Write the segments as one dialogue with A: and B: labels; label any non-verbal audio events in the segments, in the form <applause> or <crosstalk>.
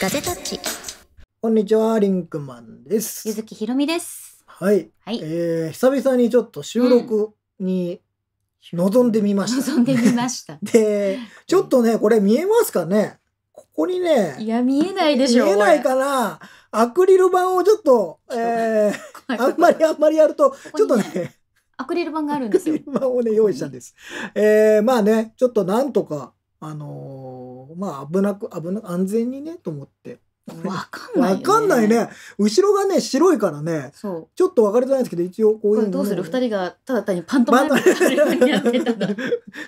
A: ガジェタッチ。こんにちは、リンクマンです。ゆずきひろみです。はい、はいえー久々にちょっと収録に臨んでみました。<laughs> 望んでみました。で、ちょっとね、これ見えますかねここにね。いや、見えないでしょ。見えないかなアクリル板をちょっと、えーあんまりあんまりやると、ちょっとね、アクリル板があるんですアクリル。板をね、用意したんです。えーまあね、ちょっとなんとか、あのーまあ危なく危な安全にねと思って。わかんない、ね、かんないね。後ろがね、白いからね。ちょっと分かりづらいんですけど、一応こういう、ね、どうする二人がただ単にパントマイムそれは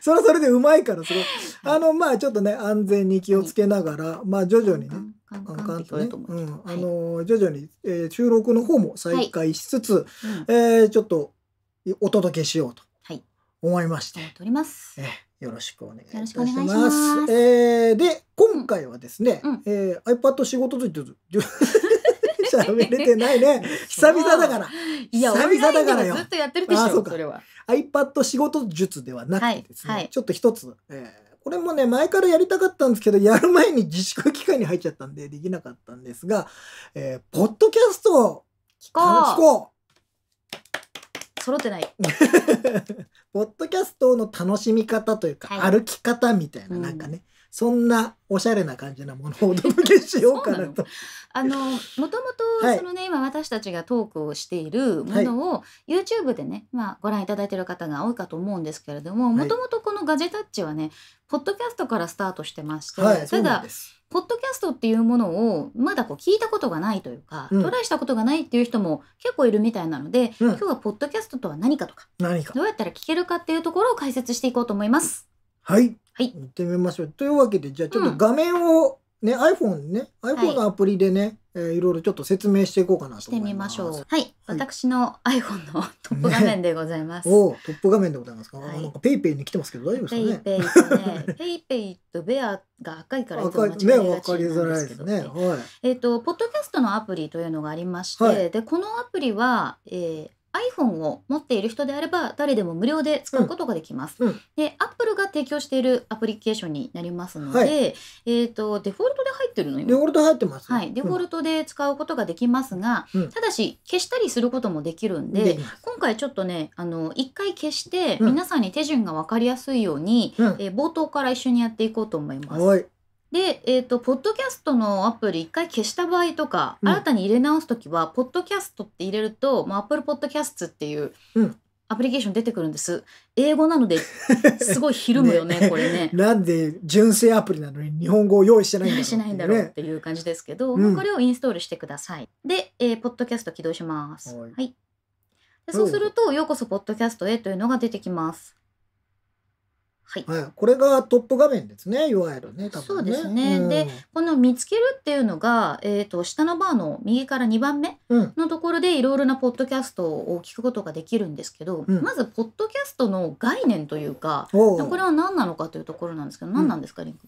A: それでうまいから、それ。あの、まあちょっとね、安全に気をつけながら、はい、まあ徐々にね。カンカンとね、うん、あの徐々に、えー、収録の方も再開しつつ、はい、えー、ちょっとお届けしようと思いまして。はい、えーよろしくお願いいたします。まえー、で今回はですね、うん、えー、iPad 仕事と言っ喋れてないね。<laughs> 久々だから。いや、久々だからよ。ずっとやってるでしょ、そそれは。iPad 仕事術ではなくてですね、はいはい、ちょっと一つ、えー、これもね、前からやりたかったんですけど、やる前に自粛期間に入っちゃったんで、できなかったんですが、えー、ポッドキャストを聞こう
B: 揃ってない <laughs>
A: ポッドキャストの楽しみ方というか、はい、歩き方みたいな、なんかねそんなおしゃれな感じなものをお届けしようかなとあのもともとそのね、
B: 今私たちがトークをしているものを、YouTube でね、まあ、ご覧いただいている方が多いかと思うんですけれどももともとこの「ガジェタッチ」はねポッドキャストからスタートしてまして、はい、ただポッドキャストっていうものをまだこう聞いたことがないというか、うん、トライしたことがないっていう人も結構いるみたいなので、うん、今日はポッドキャストとは何かとかどうやったら聞けるかっていうところを解説していこうと思います。
A: はい。はい。行ってみましょう。というわけで、じゃあちょっと画面を、ね、iPhone ね、iPhone のアプリでね、えーいろいろちょっと説明していこうかなとて
B: 思います。みましょう。はい。私の iPhone のトップ画面でございます。お
A: トップ画面でございますか。はいなんかペイペイに来てますけど大丈夫ですペか
B: イね。ペイとね、ペイペイとベアが赤いからいつも赤間違いいね、わかりづ
A: らいですね。は
B: い。えっ、とポッドキャストのアプリというのがありまして、はいでこのアプリは、えー iPhone を持っている人であれば誰でも無料で使うことができます。うんうん、で Apple が提供しているアプリケーションになりますので、はい、えーと、デフォルトで入ってるのよ。デフォルト入ってます、はい、デフォルトで使うことができますが、うん、ただし消したりすることもできるんで今回ちょっとねあの1回消して皆さんに手順が分かりやすいように、えー、冒頭から一緒にやっていこうと思います。はいで、えっ、ー、と、ポッドキャストのアプリ一回消した場合とか、新たに入れ直す時は、ポッドキャストって入れると、まあ、Apple p o d c a っていうアプリケーション出てくるんです。英語なので、<laughs> すごいひるむよねねこれね。
A: <laughs> なんで純正アプリなのに日本語を用意してないんだろうしないんだろうっていう感じですけど、うんこれ
B: をインストールしてください。で、えーポッドキャスト起動します。ははいい。でそうすると、ようこそポッドキャストへというのが出てき
A: ます。はい、はい、これがトップ画面ですねいわゆるね、ね、そうですね、うん、で
B: この「見つける」っていうのが、えーと、下のバーの右から2番目のところでいろいろなポッドキャストを聞くことができるんですけど、うん、まずポッドキャストの概念というか、うん、これは何なのかというところなんですけど何なんですか、リンク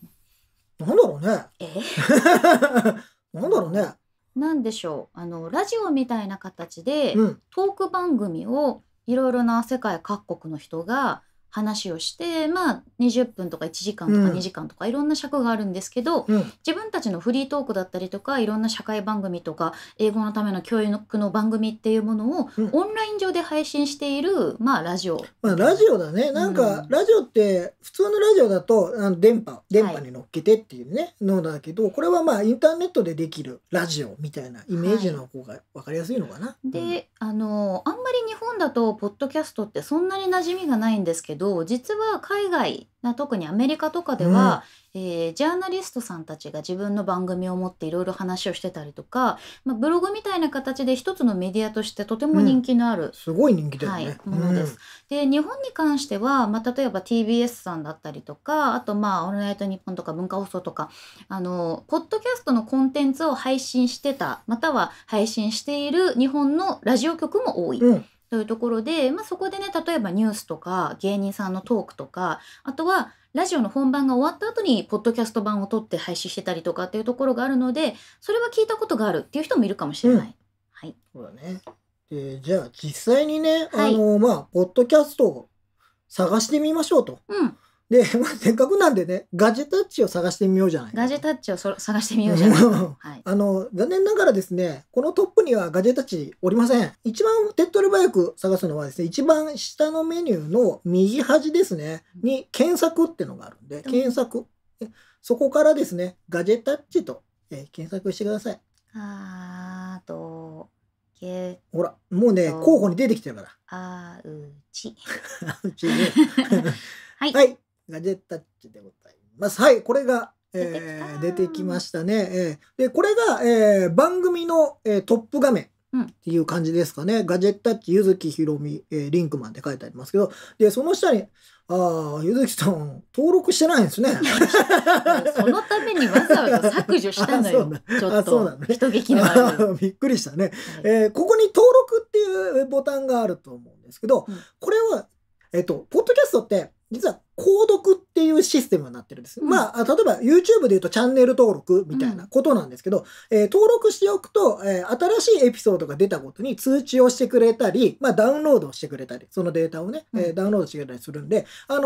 B: な
A: んだろうね。えー、
B: <laughs> なんだろうね。なんでしょうあのラジオみたいな形で、トーク番組をいろいろな世界各国の人が話をして、まあ、20分とか1時間とか2時間とかいろんな尺があるんですけど、うん、自分たちのフリートークだったりとかいろんな社会番組とか英語のための教育の番組っていうものを、オンライン上で配信している、まあ、ラジオ、
A: まあ、ラジオだねなんか、うん、ラジオって普通のラジオだとあの電波電波に乗っけてっていうね、はい、のだけどこれはまあインターネットでできるラジオみたいなイメージの方が分かりやすいのかな。は
B: い、で、あのあんまり日本だとポッドキャストってそんなに馴染みがないんですけどど実は海外な特にアメリカとかでは、うん、えー、ジャーナリストさんたちが自分の番組を持っていろいろ話をしてたりとか、まあ、ブログみたいな形で一つのメディアとしてとても人気のある、うん、すごい人気だ、ね、はい、ものです。うん、で日本に関しては、まあ、例えば TBS さんだったりとかあと、まあ「オールナイトニッポン」とか文化放送とかあのポッドキャストのコンテンツを配信してたまたは配信している日本のラジオ局も多い。うんというところで、まあ、そこでね例えばニュースとか芸人さんのトークとかあとはラジオの本番が終わった後にポッドキャスト版を撮って配信してたりとかっていうところがあるのでそれは聞いたことがあるっていう人もいるかもしれない。うん、
A: はい、そうだねでじゃあ実際にね、はい、あのまあポッドキャストを探してみましょうと。うんで、<laughs> まあ、せっかくなんでね、ガジェタッチを探してみようじゃないガジェタッチをそ
B: 探してみようじゃない、は
A: い、あの、残念ながらですね、このトップにはガジェタッチおりません。一番手っ取り早く探すのはですね、一番下のメニューの右端ですね、に検索ってのがあるんで、検索。そこからですね、ガジェタッチと、えー、検索してください。あーと、けほら、もうね、候補に出てきてるから。あうち。<laughs> うちね。<laughs> はい。はいガジェッタッチでございます。はい、これが、えー、出てきましたね。えー、で、これが、えー、番組の、えー、トップ画面。っていう感じですかね。うん、ガジェッタッチ、ゆずきひろみ、えー、リンクマンって書いてありますけど、で、その下に、ああ、ゆずきさん、登録してないんですね。<laughs>
B: そのためにわざわざ削除したのよ。ちょっと、ね、人劇の
A: <laughs> びっくりしたね、はい、えー、ここに登録っていうボタンがあると思うんですけど、うん、これは、えっ、ー、と、ポッドキャストって、実は購読っていうシステムになってるんです。うん、まあ、例えば YouTube で言うとチャンネル登録みたいなことなんですけど、うん、えー、登録しておくと、えー、新しいエピソードが出たことに通知をしてくれたり、まあ、ダウンロードをしてくれたり、そのデータをね、えー、ダウンロードしてくれたりするんで、あのー、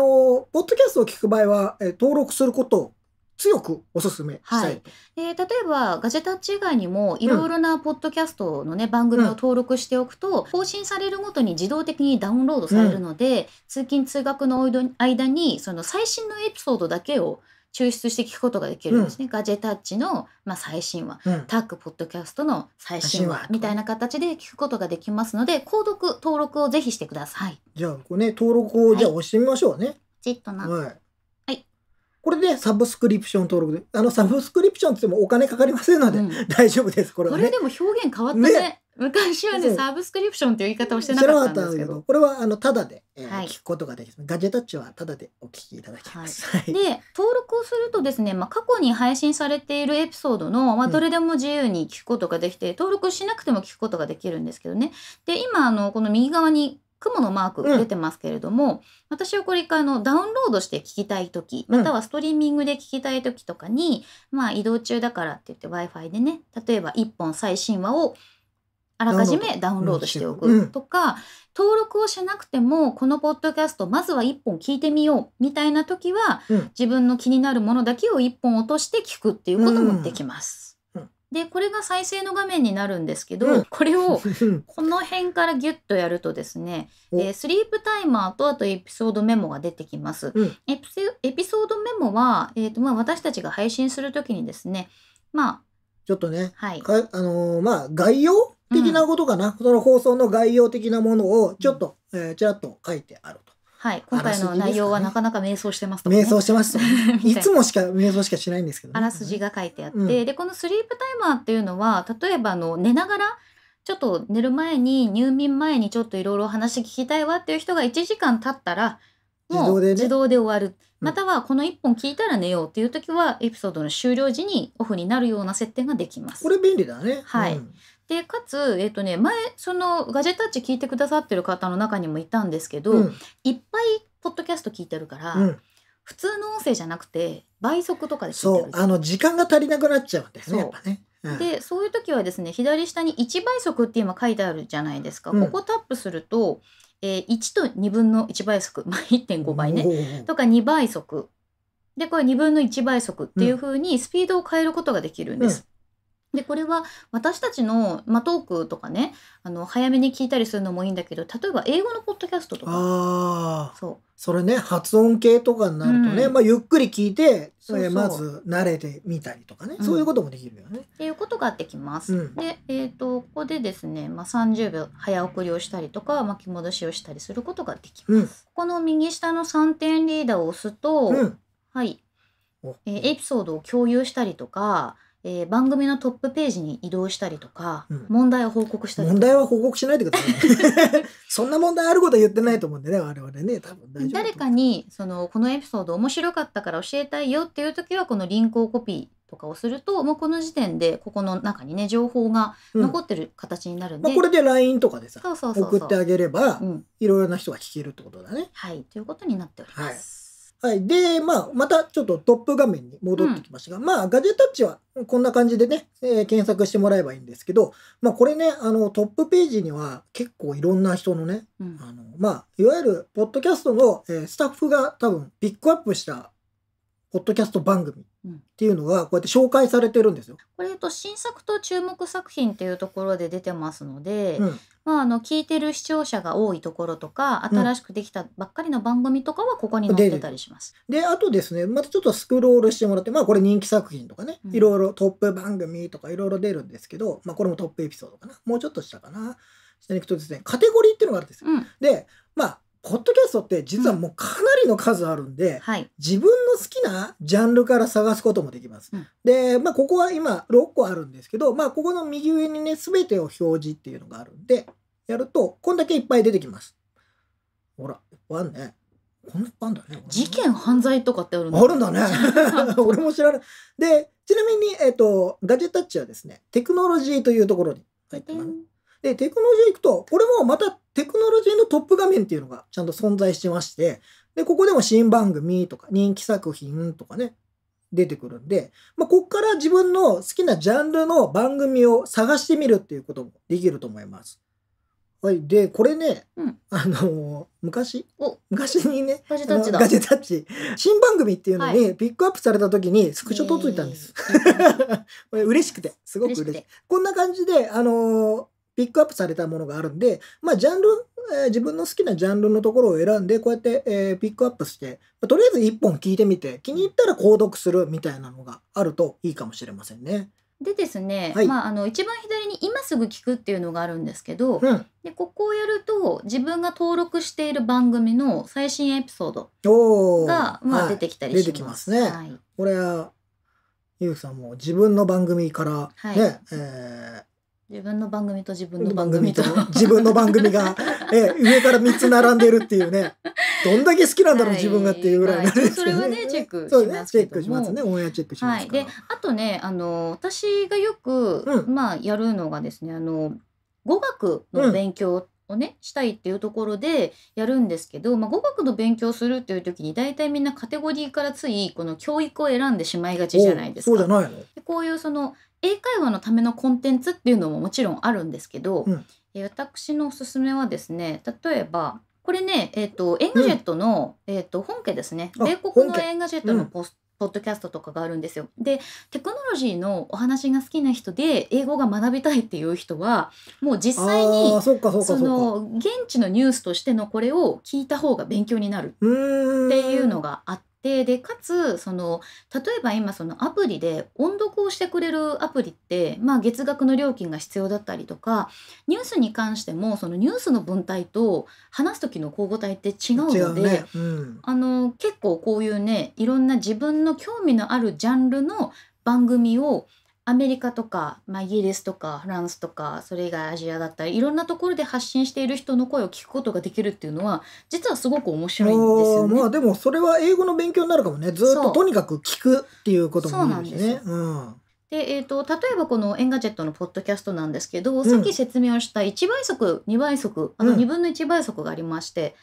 A: ポッドキャストを聞く場合は、え登録することを強くおすすめしたいはい、
B: えー、例えばガジェタッチ以外にもいろいろなポッドキャストのね、うん、番組を登録しておくと、更新されるごとに自動的にダウンロードされるので、うん、通勤通学の間にその最新のエピソードだけを抽出して聞くことができるんですね。ガジェタッチの、まあ、最新話、タッグポッドキャストの最新話みたいな形で聞くことができますので、購読登録をぜひしてください。
A: じゃあこれね登録を、じゃあ押してみましょうね。はい、じっとな。はいこれでサブスクリプション登録で。あの、サブスクリプションって言ってもお金かかりませんので、うん、大丈夫です。これは、ね、これでも表現変わったね。ね昔はね、サブスクリ
B: プションていう言い方をしてなかったんですけど。
A: これは、あの、ただで、えー、はい、聞くことができます。ガジェタッチはただでお聞きいただきます。はい、で、登録をするとですね、まあ、過去に
B: 配信されているエピソードの、まあ、どれでも自由に聞くことができて、登録しなくても聞くことができるんですけどね。で、今、あの、この右側に雲のマーク出てますけれども、うん、私はこれ一回あのダウンロードして聞きたい時またはストリーミングで聞きたい時とかに、まあ移動中だからって言って w i f i でね例えば1本最新話をあらかじめダウンロード
A: しておく
B: とか、登録をしなくてもこのポッドキャストまずは1本聞いてみようみたいな時は、自分の気になるものだけを1本落として聞くっていうこともできます。でこれが再生の画面になるんですけど、うん、これをこの辺からギュッとやるとですね、えー、スリープタイマーとあとエピソードメモが出てきます。うん、エピエピソードメモは、えーとまあ、私たちが配信するときにですね、
A: まあ、ちょっとね、はい、かあのー、まあ、概要的なことかな、うん、その放送の概要的なものをちょっと、うん、えー、ちらっと書いてあると。はい、今回の内容はなか
B: なか迷走してますと、ね、迷走してます <laughs> いつも
A: しか迷走しかしないんですけど、ね、あ
B: らすじが書いてあって、うん、でこのスリープタイマーっていうのは例えばあの寝ながらちょっと寝る前に入眠前にちょっといろいろ話聞きたいわっていう人が1時間経ったらもう自動で終わる、またはこの1本聞いたら寝ようっていう時は、エピソードの終了時にオフになるような設定ができます。これ便利だね、はい、うん、でかつ、えーとね、前そのガジェタッチ聞いてくださってる方の中にもいたんですけど、うん、いっぱいポッドキャスト聞いてるから、うん、普通の音声じゃなくて倍速とか
A: で聞いてるそうあの時間が足りなくなっちゃうんでう
B: でそういう時はですね左下に1倍速って今書いてあるじゃないですか、ここタップすると、えー、1と2分の1倍速、まあ、1.5倍ねとか2倍速でこれ2分の1倍速っていうふうにスピードを変えることができるんです。でこれは私たちの、まあ、トークとかねあの早めに聞いたりするのもいいんだけど例えば英語のポッドキャストと
A: かそうそれね発音系とかになるとね、うん、まあ、ゆっくり聞いてそれまず慣れてみたりとかね、うそういうこともできるよ
B: ね。っていうこと
A: ができます。うん、
B: で、えーと、ここでですね、まあ、30秒早送りをしたりとか巻き戻しをしたりすることができます。ここの右下の3点リーダーを押すと、はい、えー、エピソードを共有したりとかえー、番組のトップページに移動したりとか、うん問題を報告した
A: りと問題は報告しないでください。<laughs> そんな問題あることは言ってないと思うんでね、我々ね、多分大丈夫。
B: 誰か。にそのこのエピソード面白かったから教えたいよっていう時はこのリンクをコピーとかを
A: するともうこの時
B: 点でここの中にね情報が残ってる形になるんで、まあ、これで
A: LINE とかでさ、
B: 送ってあげ
A: れば、うんいろいろな人が聞けるってこ
B: とだね。はいとい
A: うことになっておりはまい。す。はい。で、まあ、またちょっとトップ画面に戻ってきましたが、うん、まあ、ガジェタッチはこんな感じでね、えー、検索してもらえばいいんですけど、まあ、これね、あの、トップページには結構いろんな人のね、うん、あの、まあ、いわゆる、ポッドキャストの、えー、スタッフが多分、ピックアップした、ポッドキャスト番組っていうのがこうやって紹介されてるんですよ。
B: これと新作と注目作品っていうところで出てますので、うん、まああの聞いてる視聴者が多いところとか新しくできたばっかりの番組とかはここに載ってたり
A: します。であとですねまたちょっとスクロールしてもらってまあこれ人気作品とかね、うん、いろいろトップ番組とかいろいろ出るんですけど、まあ、これもトップエピソードかなもうちょっと下かな。下に行くとですねカテゴリーっていうのがあるんですよ。うん、でまあポッドキャストって実はもうかなりの数あるんで、うんはい、自分の好きなジャンルから探すこともできます。うん、で、まあ、ここは今6個あるんですけど、まあ、ここの右上にね、すべてを表示っていうのがあるんで、やると、こんだけいっぱい出てきます。ほら、あんね。こんなんだね。事件犯罪とかってあるんだあるんだね。<laughs> 俺も知らない。で、ちなみに、えっ、ー、と、ガジェタッチはですね、テクノロジーというところに入ってます。で、テクノロジー行くと、これもまたテクノロジーのトップ画面っていうのがちゃんと存在してまして、で、ここでも新番組とか人気作品とかね、出てくるんで、まあ、ここから自分の好きなジャンルの番組を探してみるっていうこともできると思います。はい、でこれね、うん、あのー、昔昔にねガジェタッチガジェタッチ新番組っていうのにピックアップされた時にスクショ撮っいたんです、は <laughs> い、嬉しくてすごく嬉しいこんな感じであのピックアップされたものがあるんで、まあ、ジャンル、えー、自分の好きなジャンルのところを選んで、こうやって、えー、ピックアップして、まあ、とりあえず1本聞いてみて、気に入ったら購読するみたいなのがあるといいかもしれませんね。
B: でですね、はい、まあ、あの一番左に「今すぐ聞く」っていうのがあるん
A: ですけど、うん、
B: でここをやると自分が登録している番組の最新エピソー
A: ドがまあ、出てきたりします。出てきますね。はい、これはゆうさんも自分の番組からね、ねはい、え
B: ー自分の番組と自分の番
A: 組と自分の番組が、<laughs> え上から3つ並んでるっていうねどんだけ好きなんだろう、自分がっていうぐらいなんですけそれはね
B: チェックしますけどチェックしますねオンエアチェックしますであとねあの私がよく、まあやるのがですねあの語学の勉強をねしたいっていうところでやるんですけど、まあ、語学の勉強するっていう時に大体みんなカテゴリーからついこの教育を選んでしまいがちじゃないですか。こういうその英会話のためのコンテンツっていうのももちろんあるんですけど、うん、私のおすすめはですね例えばこれね、えーと、エンガジェットの、うん、えと、本家ですね米国のエンガジェットのポスポッドキャストとかがあるんですよ。でテクノロジーのお話が好きな人で英語が学びたいっていう人はもう実際にその現地のニュースとしてのこれを聞いた方が勉強になるっていうのがあって。てでかつその例えば今そのアプリで音読をしてくれるアプリって、まあ、月額の料金が必要だったりとかニュースに関してもそのニュースの文体と話す時の交互体って違うので、ねうん、あの結構こういうねいろんな自分の興味のあるジャンルの番組をアメリカとか、まあ、イギリスとかフランスとかそれ以外アジアだったりいろんなところで発信している人の声を聞くことができるっていうのは実はすごく面白いんですよね。
A: まあ、でもそれは英語の勉強になるかもねずっととにかく聞くっていうこともあるしね。ん
B: で、えーと、例えばこの「エンガジェット」のポッドキャストなんですけど、うん、さっき説明をした1倍速2倍速あの2分の1倍速がありまして、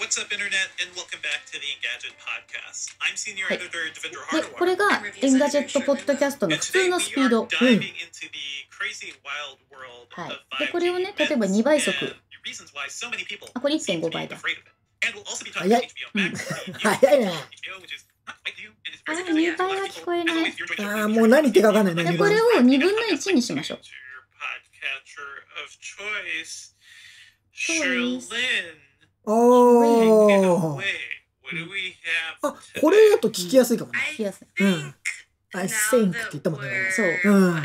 B: What's up, Internet, and welcome back to the Engadget podcast. I'm senior editor Devinder Hardwar. で、これが Engadget ポッドキャストの普通のスピード。うん、はい。で、これをね、例えば2倍速。あ、これ1.5倍だ。早い。
A: うん、早いな。あ、2倍は聞こえない。ああ、もう何言ってかわかんないね。これを2分の1にしましょう。
B: Choice. Sherlyn.
A: ああ。あ、これだと聞きやすいかもね。聞きやすい。うん。I think って言ったもんね。そう。うん。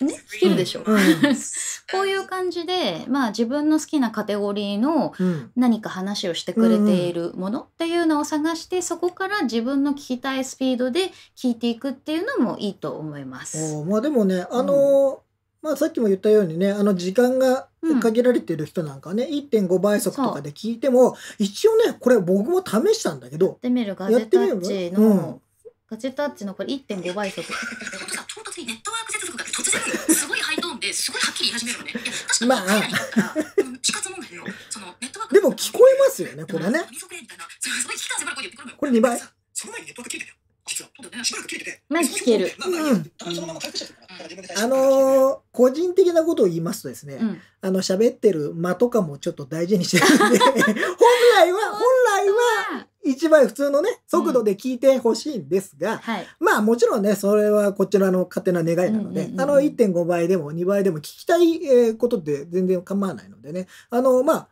A: ね、聞けるでしょ、う <laughs>
B: こういう感じで、まあ、自分の好きなカテゴリーの何か話をしてくれているものっていうのを探してそこから自分の聞きたいスピードで聞いていくっていうのもいいと思います。お
A: まあ、でもねあの、うんまあ、さっきも言ったようにねあの時間が限られてる人なんかね、うん、1.5倍速とかで聞いても一応ねこれ僕も試したんだけどやってみるガジェタッチの、うん、
B: ガジェタッチのこれ1.5倍速。ネットワーク接続が突然すごいハイトーンですごいはっきり言 <laughs> い始めるのね。
A: 確かにら、死活問題よ。そのネットワークでも聞こえますよねこれね。これ2倍。その前にネットワークて
B: たよ。実は。しばらくて
A: て。マジ消る。あのー個人的なことを言いますとですね、うん、あの喋ってる間とかもちょっと大事にしてるんで <laughs> 本来は本来は一番普通のね速度で聞いてほしいんですが、うんはい、まあもちろんねそれはこちらの勝手な願いなので、うんうんうん、あの1.5倍でも2倍でも聞きたいことって全然構わないのでねあのまあ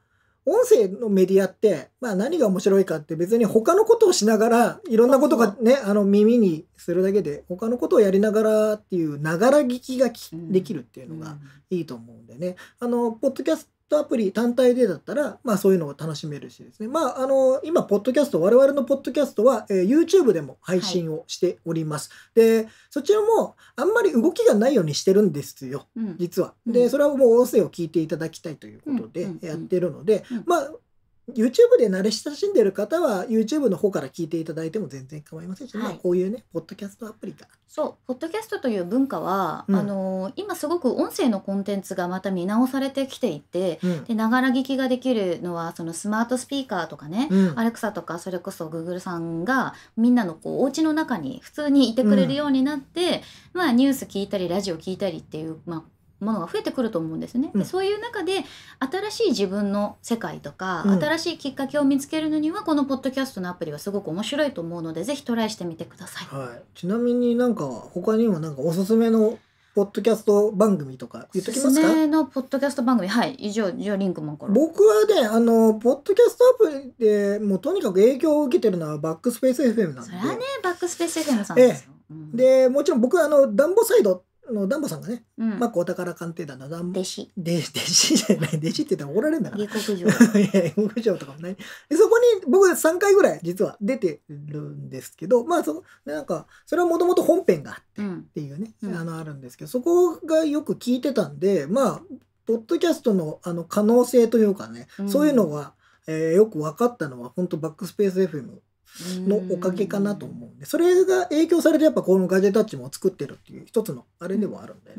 A: 音声のメディアって、まあ何が面白いかって別に他のことをしながら、いろんなことがね、あの耳にするだけで、他のことをやりながらっていう、ながら聞きができるっていうのがいいと思うんでね。あの、ポッドキャスッアプリ単体でだったら、まあそういうのを楽しめるしですね。まああの、今、ポッドキャスト、我々のポッドキャストは、えー、YouTube でも配信をしております。はい、で、そちらもあんまり動きがないようにしてるんですよ、うん、実は。で、それはもう音声を聞いていただきたいということでやってるので、まあ YouTube で慣れ親しんでる方は YouTube の方から聞いていただいても全然構いませんし、はい、まあこういうねポッドキャストアプリか
B: そうポッドキャストという文化は、うん、あの今すごく音声のコンテンツがまた見直されてきていてながら聞きができるのはそのスマートスピーカーとかね、うん、アレクサとかそれこそ Google さんがみんなのこうお家の中に普通にいてくれるようになって、うん、まあニュース聞いたりラジオ聞いたりっていう、まあ、ものが増えてくると思うんですね。うん、そういう中で新しい自分の世界とか、うん、新しいきっかけを見つけるのにはこのポッドキャストのアプリはすごく面白いと思うのでぜひトライしてみてくださ
A: い。はい、ちなみになんか他にもなんかおすすめのポッドキャスト番組とか言っときますか。す
B: のポッドキャスト番組はい以上リンクも
A: 僕はねあのポッドキャストアプリでもうとにかく影響を受けてるのはバックスペース FM なんで。それは
B: ねバックスペース FM さんですよ。ええ
A: うん、でもちろん僕はあのダンボサイドのダンボさんがね、うん、まあお宝鑑定団のダンボ弟子弟子じゃない弟子って言ったらおられるんだから下克上 <laughs> いやとかもないでそこに僕3回ぐらい実は出てるんですけどまあそのなんかそれはもともと本編があってっていうね、うん、あのあるんですけどそこがよく聞いてたんでまあポッドキャストのあの可能性というかね、うん、そういうのが、えー、よく分かったのは本当バックスペース FM のおかげかなと思うんでそれが影響されてやっぱこのガジェタッチも作ってるっていう一つのあれでもあるんで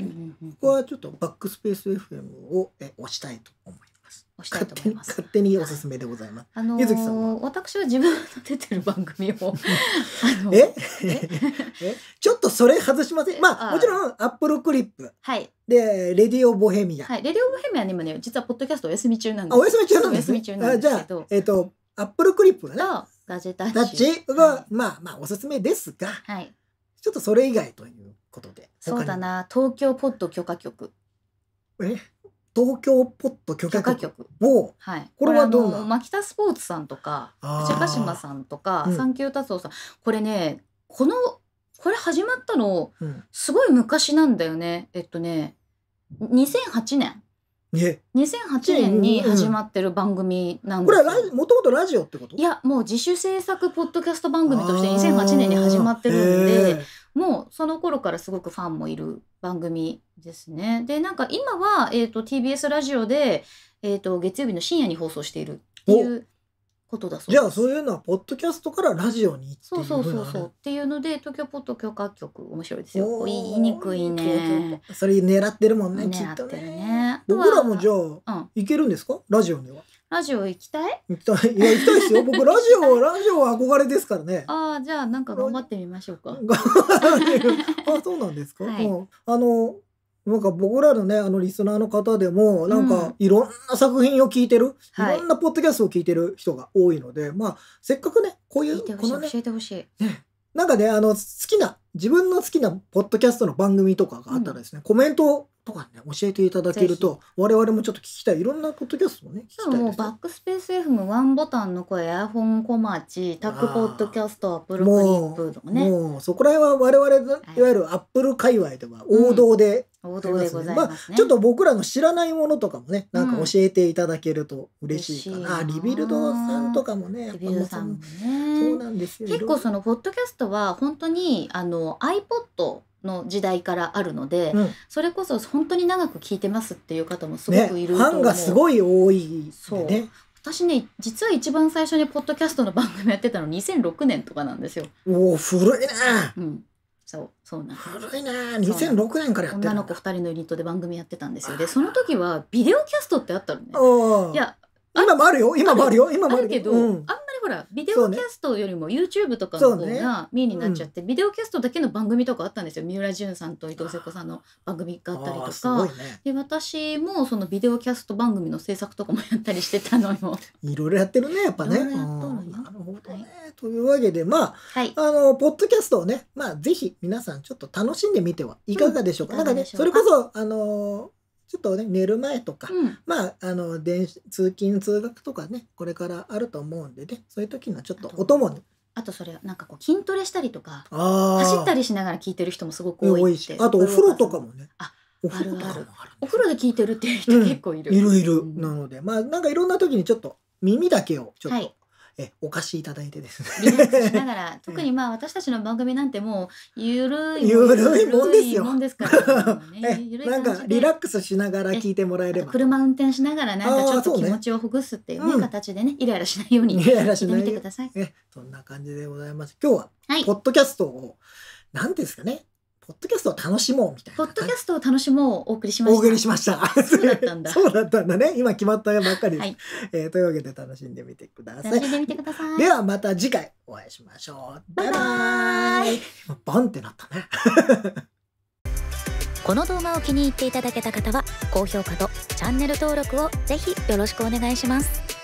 A: ここはちょっとバックスペース FM をえ押したいと思います。したいと思います勝手におすすめでございます、あのー、ゆずきさんは私は自分の出てる番組を <laughs> ええちょっとそれ外しませんまあもちろんアップルクリップはいでレディオボヘミアは
B: いレディオボヘミアにもね実はポッドキャストお休み中なんですお休み中なんです、ね、お休み中なんですけどあ
A: じゃあえっ、ー、とアップルクリップねダジェタッチ。タはい、まあまあおすすめですが、はい、ちょっとそれ以外ということで。そうだな、東京ポッド許可局。え東京ポッド許可局を、はい、これはどうなの
B: 牧田スポーツさんとか藤鹿島さんとか、うん、サンキュー達夫さんこれねこのこれ始まったの、うん、すごい昔なんだよねえっとね2008年2008年に始まってる番組なんです、うん、これはもともとラジオってこといやもう自主制作ポッドキャスト番組として2008年に始まってるんでもうその頃からすごくファンもいる番組ですねでなんか今は、えーと、TBS ラジオで、えーと、月曜日の深夜に放送しているっていうことだ
A: そうですじゃあそういうのはポッドキャストからラジオにって
B: いう、そうそうそうそうっていうので東京ポッド許可
A: 局面白いですよ言いにくいねそれ狙ってるもんね狙ってるね僕らもじゃあ、うん、行けるんですかラジオにはラジオ行きたい行きたい。いや、行きたいですよ。僕、ラジオ、は <laughs> ラジオは憧れですからね。
B: ああ、じゃあ、なんか頑張ってみましょうか。<laughs>
A: あそうなんですか、はい、あの、なんか僕らのね、あのリスナーの方でも、なんかいろんな作品を聞いてる、うん、いろんなポッドキャストを聞いてる人が多いので、はい、まあ、せっかくね、こういう、いこのね、教えてほしい。なんかね、あの、好きな、自分の好きなポッドキャストの番組とかがあったらですね、うん、コメントとかね教えていただけると我々もちょっと聞きたいいろんなポッドキャストもね聞きたいもうバッ
B: クスペース FM ワンボタンの声エアォン小町タックポッドキャストアップルクリッ
A: プとかねもうそこら辺は我々の、い、いわゆるアップル界隈では王道で、うん王道でございます、ね、まあ、ちょっと僕らの知らないものとかもね、なんか教えていただけると嬉しいかな。うん、リビルドさんとかも
B: ね、リビルドさんもね。そうなんですよ。結構そのポッドキャストは本当にあの iPod の時代からあるので、うん、それこそ本当に長く聞いてますっていう方
A: もすごくいると思う、ね、ファンがすごい多いんでね
B: 私ね実は一番最初にポッドキャストの番組やってたの2006年とかなんですよ
A: おお古いねうん
B: そうそうなん古いね2006年からやってる女の子二人のユニットで番組やってたんですよでその時はビデオキャストってあったのねいや今もあるよ今もあるよ今もあるけど、うん、あんまりほらビデオキャストよりも YouTube とかの方がメーになっちゃって、ねうん、ビデオキャストだけの番組とかあったんですよ三浦淳さんと伊藤聖子さんの番組があったりとか、ね、で私も
A: そのビデオキャスト番組の制作とかもやったりしてたのよ。<laughs> いろいろやってるねやっぱね。なるほどね、というわけでまあはい、あのポッドキャストをね、まあ、ぜひ皆さんちょっと楽しんでみてはいかがでしょうか。うん、かそれこそあのちょっとね寝る前とか、うん、まああの電通勤通学とかねこれからあると思うんでねそういう時はちょっとお供に。あとそれなんかこう筋トレしたりとか走ったりしながら聞いてる人もすごく多いってあとお風呂とかもねあお風呂とかもあるお風呂で聞いてるっていう人結構いる、うん、いるいる、なのでまあなんかいろんな時にちょっと耳だけをちょっとえお貸しいただいてですね。リラ
B: ックスしながら <laughs> 特にまあ私たちの番組なんてもうゆるいゆるいもんですよ。<laughs> すから、
A: なんかリラックスしながら聞いてもらえれば。車運転しながらなんかちょっと気持ちをほぐすっていうね、ね、
B: 形でねイライラしないように聞いてみてくだ
A: さい。そんな感じでございます。今日は、はい、ポッドキャストをなんですかねポッドキャストを楽しもうみたいな。ポッドキャストを楽しもうお送りしました。お送りしました。そうだったんだ。そうだったんだね。今決まったばっかりではい、えー、というわけで楽しんでみてください。楽しんでみてください。ではまた次回お会いしましょう。バイバイ。今バンってなったね。<laughs> この動画を気に入っていただけた方は高評価と
B: チャンネル登録をぜひよろしくお願いします。